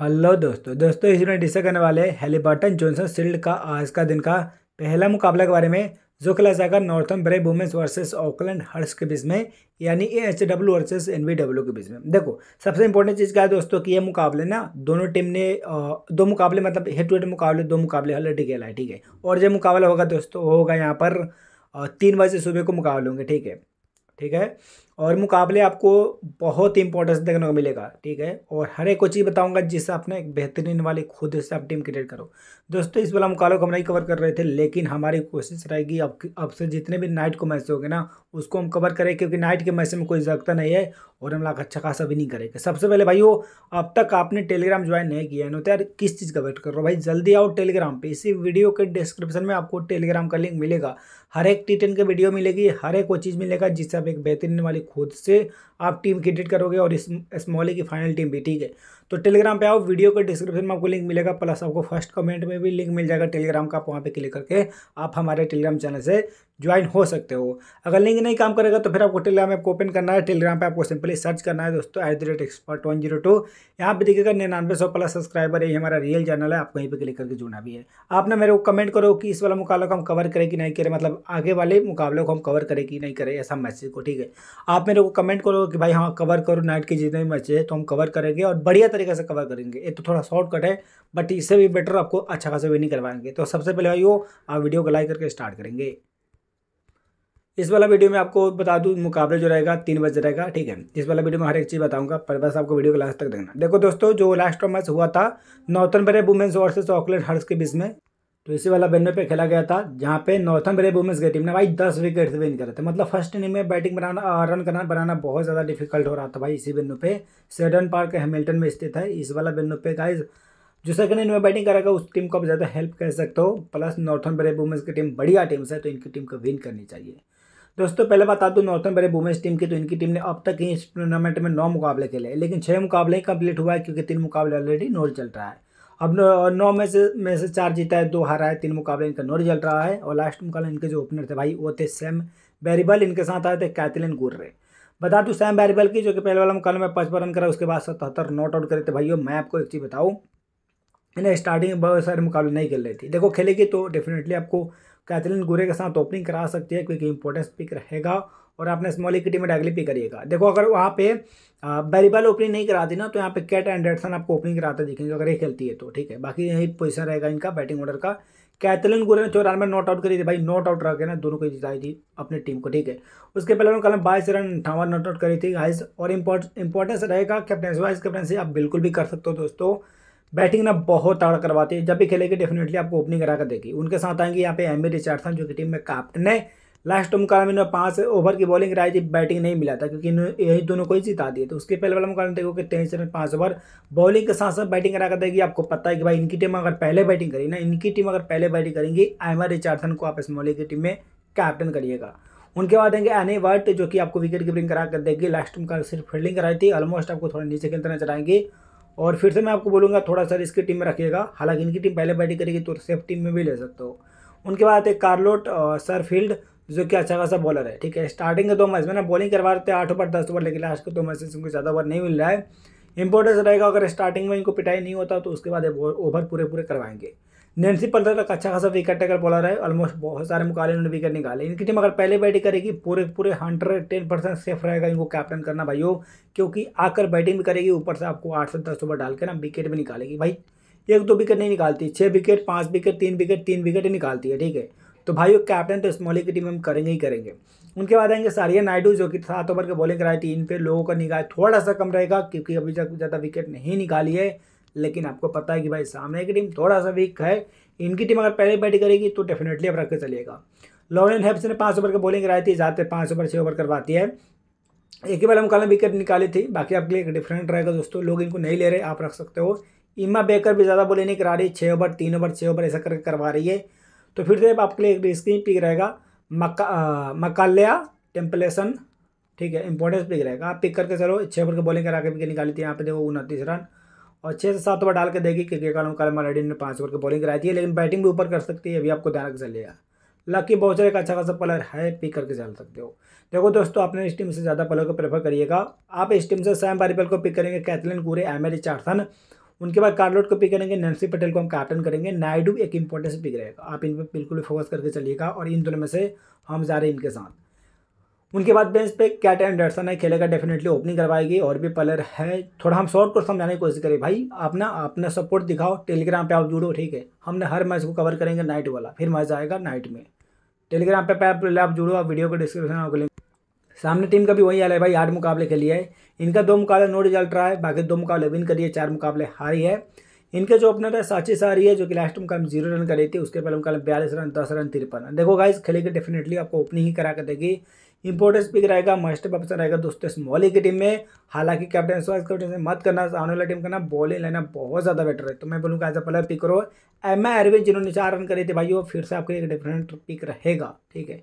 hello दोस्तों दोस्तों इस में डिस्कस करने वाले हेलीबर्टन जॉनसन शील्ड का आज का दिन का पहला मुकाबला के बारे में जो खेला जाएगा नॉर्थन ब्रे वुमेंस वर्सेस ऑकलैंड हर्स के बीच में यानी A H W versus N V W के बीच में देखो सबसे इंपॉर्टेंट चीज़ क्या है दोस्तों कि ये मुकाबले ना दोनों टीम ने दो मुकाबले मतलब हेड टू हेड मुकाबले दो मुकाबले ऑलरेडी खेला है ठीक है और जब मुकाबला होगा दोस्तों होगा यहाँ पर तीन बजे सुबह को मुकाबले होंगे ठीक है ठीक है और मुकाबले आपको बहुत ही इंपॉर्टेंस देखने को मिलेगा ठीक है और हर एक चीज़ बताऊंगा जिससे आपने एक बेहतरीन वाली खुद से आप टीम क्रिएट करो दोस्तों इस वाला मुकाबले को हम नहीं कवर कर रहे थे लेकिन हमारी कोशिश रहेगी अब अब से जितने भी नाइट को मैच होंगे ना उसको हम कवर करें क्योंकि नाइट के मैच में कोई जगता नहीं है और हम लाख अच्छा खासा भी नहीं करेंगे सबसे पहले भाई वो अब तक आपने टेलीग्राम ज्वाइन नहीं किया है ना तो यार किस चीज़ का वेट कर रहा हूँ भाई जल्दी आओ टेलीग्राम पर इसी वीडियो के डिस्क्रिप्शन में आपको टेलीग्राम का लिंक मिलेगा हर एक टी टेन की वीडियो मिलेगी हर एक वो चीज़ मिलेगा जिससे आप एक बेहतरीन वाली खुद से आप टीम क्रिएट करोगे और इस स्मॉली की फाइनल टीम भी ठीक है तो टेलीग्राम पे आओ वीडियो के डिस्क्रिप्शन में आपको लिंक मिलेगा प्लस आपको फर्स्ट कमेंट में भी लिंक मिल जाएगा टेलीग्राम का आप वहाँ पर क्लिक करके आप हमारे टेलीग्राम चैनल से ज्वाइन हो सकते हो अगर लिंक नहीं काम करेगा तो फिर आपको टेलीग्राम ऐप को ओपन करना है टेलीग्राम पे आपको सिंपली सर्च करना है दोस्तों at the rate expert one zero two यहाँ पर देखिएगा निन्यानवे सौ प्लस सब्सक्राइबर है हमारा रियल चैनल है आपको यहीं पे क्लिक करके जुड़ना भी है आप ना मेरे को कमेंट करो कि इस वाला मुकाबला को हम कवर करें कि नहीं करें मतलब आगे वाले मुकाबले को हम कवर करें कि नहीं करें ऐसा मैसेज को ठीक है आप मेरे को कमेंट करो कि भाई हाँ कवर करो नाइट के जितने भी मैचेज है तो हम कवर करेंगे और बढ़िया तरीके से कवर करेंगे ये तो थोड़ा शॉर्टकट है बट इससे भी बेटर आपको अच्छा खासा विनिंग करवाएंगे तो सबसे पहले भाई वो आप वीडियो को लाइक करके स्टार्ट करेंगे इस वाला वीडियो में आपको बता दूँ मुकाबला जो रहेगा तीन बजे रहेगा ठीक है इस वाला वीडियो में हर एक चीज़ बताऊंगा पर बस आपको वीडियो को लास्ट तक देखना देखो दोस्तों जो लास्ट मैच हुआ था northern brave women's versus Auckland hers के बीच में तो इसी वाला बैनर पे खेला गया था जहाँ पे नॉर्थन बरे वुमेंस की टीम ने भाई दस विकेट से विन करे थे मतलब फर्स्ट इनिंग में बैटिंग बनाना रन करना बनाना बहुत ज़्यादा डिफिकल्ट हो रहा था भाई इसी वेन्यू पे सेडन पार्क हेमिल्टन में स्थित है इस वाला वेन्यू पे का जो सेकंड इनिंग में बैटिंग करेगा उस टीम को आप ज़्यादा हेल्प कर सकते हो प्लस नॉर्थन बरे वुमेंस की टीम बढ़िया टीम है तो इनकी टीम को विन करनी चाहिए दोस्तों पहले बता दूं नॉर्थन बड़े वुमेंस टीम की तो इनकी टीम ने अब तक ही इस टूर्नामेंट में नौ मुकाबले खेले लेकिन छः मुकाबले ही कम्प्लीट हुआ है क्योंकि तीन मुकाबले ऑलरेडी नोट चल रहा है अब नौ में से में से चार जीता है दो हारा है तीन मुकाबले इनका नोट चल रहा है और लास्ट मुकाबले इनके जो ओपनर थे भाई वो थे सैम बैरिबल इनके साथ आए थे कैथलिन गुर्रे बता दूँ सैम बैरिबल की जो कि पहले वाला मुकाबले में पचपन रन करा उसके बाद सतहत्तर नॉट आउट करे थे भाई मैं आपको एक चीज़ बताऊँ इन्हें स्टार्टिंग में बहुत सारे मुकाबले नहीं खेल रही थी देखो खेलेगी तो डेफिनेटली आपको कैथलिन गुरे के साथ ओपनिंग करा सकती है क्योंकि इंपॉर्टेंस पिक रहेगा और आपने स्मॉली की टीम में डायरेक्टली पिक करिएगा देखो अगर वहाँ पे बैरीबल ओपनिंग नहीं कराती ना तो यहाँ पे कैट एंडरसन आपको ओपनिंग कराते दिखेंगे अगर ये खेलती है तो ठीक है बाकी यही पोजिशन रहेगा इनका बैटिंग ऑर्डर का कैथलिन गुरे ने में नॉट आउट करी थी भाई नॉट आउट रखे ना दोनों को जिताई थी अपनी टीम को ठीक है उसके पहले उन्होंने कल बाईस रन अठावन नॉट आउट करी थी हाइस और इंपॉर्टेंस रहेगा कैप्टनसी वाइस कैप्टनसी आप बिल्कुल भी कर सकते हो दोस्तों बैटिंग ना बहुत तगड़ा करवाती है जब भी खेलेगी डेफिनेटली आपको ओपनिंग करा कर देगी उनके साथ आएंगे यहाँ पे एम रिचार्डसन जो कि टीम में कैप्टन है लास्ट मुकाबले में पाँच ओवर की बॉलिंग कराई थी बैटिंग नहीं मिला था क्योंकि यही दोनों को ही जिता दिए तो उसके पहले वाला मुकाबले देखो कि तेईस में पाँच ओवर बॉलिंग के साथ साथ बैटिंग करा कर देगी आपको पता है कि भाई इनकी टीम अगर पहले बैटिंग करी ना इनकी टीम अगर पहले बैटिंग करेंगी एमर रिचार्डसन को आप इस स्मॉली की टीम में कैप्टन करिएगा उनके बाद आएंगे एनी वर्ट जो कि आपको विकेट कीपिंग करा कर देगी लास्ट का सिर्फ फील्डिंग कराई थी ऑलमोस्ट आपको थोड़ा नीचे खेलते नजर आएंगे और फिर से मैं आपको बोलूँगा थोड़ा सा इसकी टीम में रखिएगा हालांकि इनकी टीम पहले बैटिंग करेगी तो सेफ टीम में भी ले सकते हो उनके बाद आते कार्लोट सरफील्ड जो कि अच्छा खासा बॉलर है ठीक है स्टार्टिंग के दो मैच में ना बॉलिंग करवा रहे थे आठ ओवर दस ओवर लेकिन लास्ट के दो मैच इनको ज़्यादा ओवर नहीं मिल रहा है इंपॉर्टेंस रहेगा अगर स्टार्टिंग में इनको पिटाई नहीं होता तो उसके बाद ओवर पूरे पूरे करवाएंगे नैन्सी पलर का अच्छा खासा विकेट टेकर बॉलर है ऑलमोस्ट बहुत सारे मुकाबले उन्होंने विकेट निकाले इनकी टीम अगर पहले बैटिंग करेगी पूरे पूरे हंड्रेड टेन परसेंट सेफ रहेगा इनको कैप्टन करना भाइयों क्योंकि आकर बैटिंग भी करेगी ऊपर से आपको आठ से दस ओवर डाल के ना विकेट भी निकालेगी भाई एक दो विकेट नहीं निकालती छः विकेट पाँच विकेट तीन विकेट तीन विकेट ही निकालती है ठीक है तो वो कैप्टन तो स्मॉली की टीम हम करेंगे ही करेंगे उनके बाद आएंगे सारिया नायडू जो कि सात ओवर के बॉलिंग कराई थी इन पे लोगों का निगाह थोड़ा सा कम रहेगा क्योंकि अभी तक ज़्यादा विकेट नहीं निकाली है लेकिन आपको पता है कि भाई सामने की टीम थोड़ा सा वीक है इनकी टीम अगर पहले बैटिंग करेगी तो डेफिनेटली अब रख के चलिएगा लॉरेन हैप्स ने पाँच ओवर की बॉलिंग कराई थी जाते पाँच ओवर छः ओवर करवाती है एक ही बार हम कल विकेट निकाली थी बाकी आपके लिए एक डिफरेंट रहेगा दोस्तों लोग इनको नहीं ले रहे आप रख सकते हो इमा बेकर भी ज़्यादा बॉलिंग नहीं करा रही छः ओवर तीन ओवर छः ओवर ऐसा करके करवा रही है तो फिर से आपके लिए एक रिस्किंग पिक रहेगा मका मकाल्या टेम्पलेसन ठीक है इंपॉर्टेंस पिक रहेगा आप पिक करके चलो छः ओवर की बॉलिंग करा के पिक निकाली थी यहाँ पे देखो उनतीस रन और छः से सात ओवर डाल के देगी क्योंकि कल कलम रेड्डी ने पाँच ओवर की बॉलिंग कराई थी लेकिन बैटिंग भी ऊपर कर सकती है अभी आपको ध्यान रख चलेगा लकी बॉचर एक अच्छा खासा प्लेयर है पिक करके चल सकते हो देखो दोस्तों आपने इस टीम से ज़्यादा प्लेयर को प्रेफर करिएगा आप इस टीम से सैम बारीपल को पिक करेंगे कैथलिन कूरे एम रिचार्डसन उनके बाद कार्लोट को पिक करेंगे नैन्सी पटेल को हम कैप्टन करेंगे नायडू एक इंपॉर्टेंस पिक रहेगा आप इन पर बिल्कुल फोकस करके चलिएगा और इन दोनों में से हम जा रहे हैं इनके साथ उनके बाद बेंच पे कैट एंडरसन है खेलेगा डेफिनेटली ओपनिंग करवाएगी और भी प्लेयर है थोड़ा हम शॉर्ट को समझाने की कोशिश करें भाई अपना अपना सपोर्ट दिखाओ टेलीग्राम पे आप जुड़ो ठीक है हमने हर मैच को कवर करेंगे नाइट वाला फिर मैच आएगा नाइट में टेलीग्राम पे पहले आप जुड़ो आप वीडियो को डिस्क्रिप्शन में लिंक सामने टीम का भी वही हाल है भाई आठ मुकाबले के लिए इनका दो मुकाबले नो रिजल्ट रहा है बाकी दो मुकाबले विन करिए चार मुकाबले हारी है इनके जो ओपनर है साची सारी है जो कि लास्ट मुकाबले जीरो रन करी थी उसके पहले मुकाबले बयालीस रन दस रन तिरपन देखो गाइस खेलेगी डेफिनेटली आपको ओपनिंग ही करा कर देगी इंपॉर्टेंट स्पीकर रहेगा मास्टर ऑप्शन रहेगा दोस्तों स्मॉली की टीम में हालांकि कैप्टन स्वास्थ्य से मत करना आने वाली टीम करना बॉलिंग लेना बहुत ज़्यादा बेटर है तो मैं बोलूँगा एज अ प्लेयर पिक करो एम आई अरविंद जिन्होंने चार रन करे थे भाई वो फिर से आपके लिए डिफरेंट पिक रहेगा ठीक है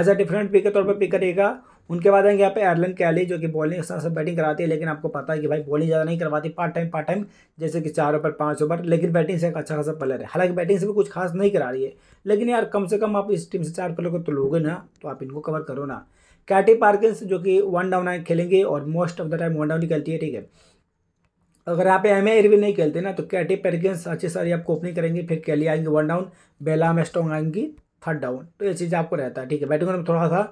एज अ डिफरेंट पिक के तौर पर पिक करेगा उनके बाद आएंगे यहाँ पे एरलन कैली जो कि बॉलिंग से बैटिंग कराती है लेकिन आपको पता है कि भाई बॉलिंग ज़्यादा नहीं करवाती पार्ट टाइम पार्ट टाइम जैसे कि चार ओवर पाँच ओवर लेकिन बैटिंग से एक अच्छा खासा प्लेयर है हालांकि बैटिंग से भी कुछ खास नहीं करा रही है लेकिन यार कम से कम आप इस टीम से चार प्लेयर को तो लोगे ना तो आप इनको कवर करो ना कैटी पार्किंस जो कि वन डाउन आए खेलेंगे और most of the time one down खेलती है ठीक है अगर यहाँ पे एम भी नहीं खेलते ना तो कैटी पार्किंस अच्छे सारी आपको ओपनिंग करेंगे फिर कैली आएंगे वन डाउन बेलाम स्ट्रॉन्ग आएंगी थर्ड डाउन तो ये चीज़ आपको रहता है ठीक है बैटिंग में थोड़ा सा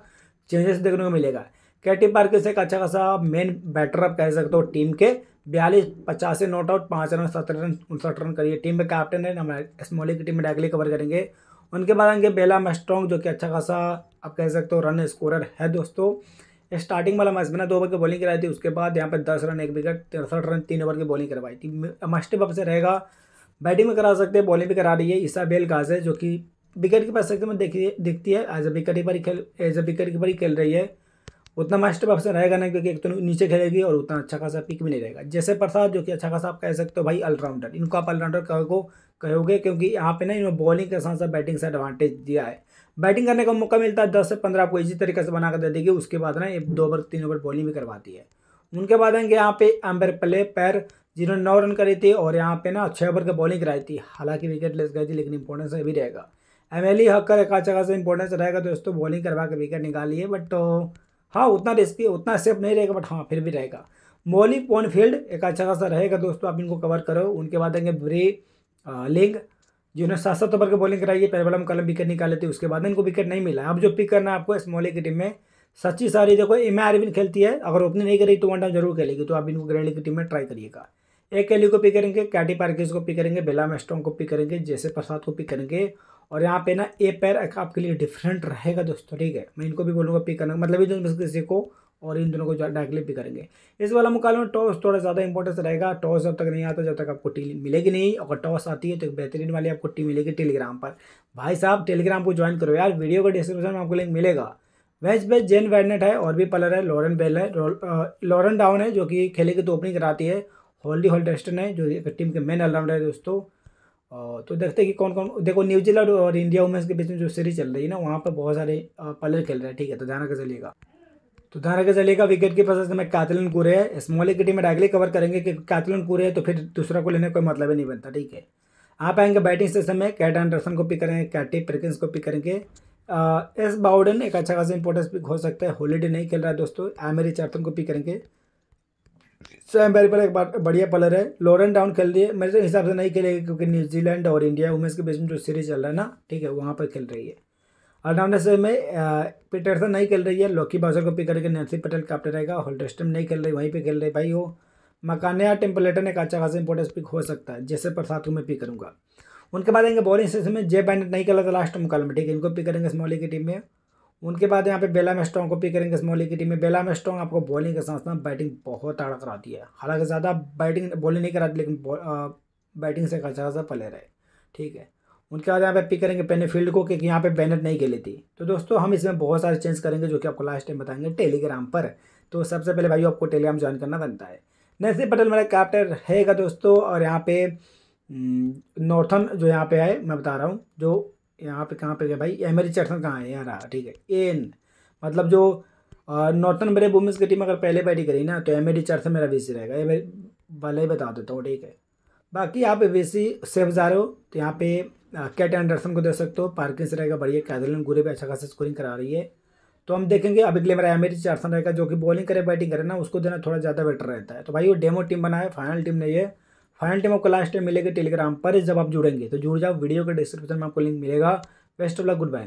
चेंजेस देखने को मिलेगा कैटी से एक अच्छा खासा मेन बैटर आप कह सकते हो टीम के बयालीस पचासी नॉट आउट पाँच रन सत्रह रन उनसठ रन करिए टीम में कैप्टन है हमारे स्मोली की टीम में डायरेक्टली कवर करेंगे उनके बाद आएंगे बेला मेस्ट्रॉन्ग जो कि अच्छा खासा आप कह सकते हो रन स्कोरर है दोस्तों स्टार्टिंग वाला मैच बिना दो ओवर की बॉलिंग कराई थी उसके बाद यहाँ पर दस रन एक विकेट तिरसठ रन तीन ओवर की बॉलिंग करवाई थी मस्ट से रहेगा बैटिंग भी करा सकते हैं बॉलिंग भी करा रही है ईसा बेल गाजे जो कि विकेट की परसेप्शन में देखिए दिखती है एज अ विकेट कीपर खेल एज अ विकेट कीपर ही खेल रही है उतना मास्टर ऑप्शन रहेगा ना क्योंकि एक तो नीचे खेलेगी और उतना अच्छा खासा पिक भी नहीं रहेगा जैसे प्रसाद जो कि अच्छा खासा आप कह सकते हो भाई ऑलराउंडर इनको आप ऑलराउंडर कहो कहोगे क्योंकि यहाँ पे ना इन्होंने बॉलिंग के साथ साथ बैटिंग से एडवांटेज दिया है बैटिंग करने का मौका मिलता है दस से पंद्रह आपको इसी तरीके से बना दे देगी उसके बाद ना एक दो ओवर तीन ओवर बॉलिंग भी करवाती है उनके बाद आएंगे यहाँ पे अम्बर प्ले पैर जिन्होंने नौ रन करी थी और यहाँ पे ना छः ओवर की बॉलिंग कराई थी हालांकि विकेट लेस गई थी लेकिन इंपॉर्टेंस अभी रहेगा एम एल हक कर एक अच्छा खासा इंपॉर्टेंस रहेगा दोस्तों बॉलिंग करवा के विकेट निकालिए बट तो, uh, हाँ उतना रिस्की उतना सेफ नहीं रहेगा बट हाँ फिर भी रहेगा मोली पॉनफील्ड एक अच्छा खासा रहेगा दोस्तों आप इनको कवर करो उनके बाद आएंगे ब्रे लिंग uh, जिन्होंने सात सात ओवर की बॉलिंग कराई है पहले वाला कलम विकेट निकाले थे उसके बाद इनको विकेट नहीं मिला अब जो पिक करना है आपको इस मोली की टीम में सच्ची सारी देखो एम आरविन खेलती है अगर ओपनिंग नहीं करेगी तो वन डाउन जरूर खेलेगी तो आप इनको ग्रैली की टीम में ट्राई करिएगा एक एली को पिक करेंगे कैटी पार्किस को पिक करेंगे बेला मेस्टोंग को पिक करेंगे जैसे प्रसाद को पिक करेंगे और यहाँ पे ना ए पैर आपके लिए डिफरेंट रहेगा दोस्तों ठीक है मैं इनको भी बोलूँगा पिक करना मतलब इन किसी को और इन दोनों को डायरेक्टली पिक करेंगे इस वाला मुकाबले में टॉस थोड़ा ज़्यादा इंपॉर्टेंस रहेगा टॉस जब तक नहीं आता जब तक आपको टीम मिलेगी नहीं अगर टॉस आती है तो एक बेहतरीन वाली आपको टीम मिलेगी टेलीग्राम पर भाई साहब टेलीग्राम को ज्वाइन करो यार वीडियो का डिस्क्रिप्शन में आपको लिंक मिलेगा वेस्ट बेस्ट जेन वैडनेट है और भी पलर है लॉरन बेल है लॉरन डाउन है जो कि खेले की तो ओपनिंग कराती है हॉल हॉल्डेस्टन है जो टीम के मेन ऑलराउंडर है दोस्तों तो देखते हैं कि कौन कौन देखो न्यूजीलैंड और इंडिया वुमेंस के बीच में जो सीरीज चल रही है ना वहाँ पर बहुत सारे प्लेयर खेल रहे हैं ठीक है तो ध्यान रखा चलिएगा तो ध्यान रखा चलिएगा विकेट की फसल में कैथलिन कूरे है स्मॉल की टीम में डायरेक्टली कवर करेंगे कि कैथलिन कूरे है तो फिर दूसरा को लेने का कोई मतलब ही नहीं बनता ठीक है आप आएंगे बैटिंग सेशन में कैट एंडरसन को पिक करेंगे कैटी प्रिकिंस को पिक करेंगे एस बाउडन एक अच्छा खासा इंपॉर्टेंस पिक हो सकता है हॉलीडे नहीं खेल रहा है दोस्तों एमरी चार्थन को पिक करेंगे सैम बैरी पर एक बढ़िया पलर है लॉरेन डाउन खेल रही है मेरे तो हिसाब से नहीं खेलेगी क्योंकि न्यूजीलैंड और इंडिया वुमेंस के बीच में जो सीरीज चल रहा है ना ठीक है वहाँ पर खेल रही है ऑलराउंडर से में पीटरसन नहीं खेल रही है लॉकी बाउसर को पिक करके नैन्सी पटेल कैप्टन रहेगा होल्डस्टम नहीं खेल रही वहीं पर खेल रही भाई वो मकानिया टेम्पलेटन एक अच्छा खासा इंपॉर्टेंस पिक हो सकता है जैसे प्रसाद को मैं पिक करूँगा उनके बाद आएंगे बॉलिंग सेशन में जे बैंड नहीं खेला था लास्ट मुकाबले में ठीक है इनको पिक करेंगे स्मॉली की टीम में उनके बाद यहाँ पे बेला स्ट्रॉन्ग को पिक करेंगे स्मॉली की टीम में बेलाम स्ट्रॉन्ग आपको बॉलिंग के साथ साथ बैटिंग बहुत ताड़ा कराती है हालांकि ज़्यादा बैटिंग बॉलिंग नहीं कराती लेकिन बैटिंग से अच्छा खासा प्लेयर है ठीक है उनके बाद यहाँ पे पिक करेंगे फील्ड को क्योंकि यहाँ पे बैनर नहीं खेली थी तो दोस्तों हम इसमें बहुत सारे चेंज करेंगे जो कि आपको लास्ट टाइम बताएंगे टेलीग्राम पर तो सबसे पहले भाई आपको टेलीग्राम ज्वाइन करना बनता है नसीब पटेल मेरा कैप्टन रहेगा दोस्तों और यहाँ पे नॉर्थन हम्म, जो यहाँ पे है मैं बता रहा हूँ जो यहाँ पे कहाँ पे गया भाई एम रिचर्डसन कहाँ है यहाँ ठीक है एन मतलब जो नॉर्थन ब्रे वुमेंस की टीम अगर पहले बैटिंग करी ना तो एम रिचर्डसन मेरा बीसी रहेगा ये मैं भले ही बता देता हूँ ठीक है बाकी आप वैसी सेफ जा रहे हो तो यहाँ पे कैट एंडरसन को दे सकते हो पार्किंग से रहेगा बढ़िया कैदलिन गुरे भी अच्छा खासा स्कोरिंग करा रही है तो हम देखेंगे अब अगले मेरा एमिर चारसन रहेगा जो कि बॉलिंग करे बैटिंग करे ना उसको देना थोड़ा ज़्यादा बेटर रहता है तो भाई वो डेमो टीम बनाए फाइनल टीम नहीं है फाइनल टाइम आपको लास्ट टाइम मिलेगा टेलीग्राम पर जब आप जुड़ेंगे तो जुड़ जाओ वीडियो के डिस्क्रिप्शन में आपको लिंक मिलेगा best of luck good bye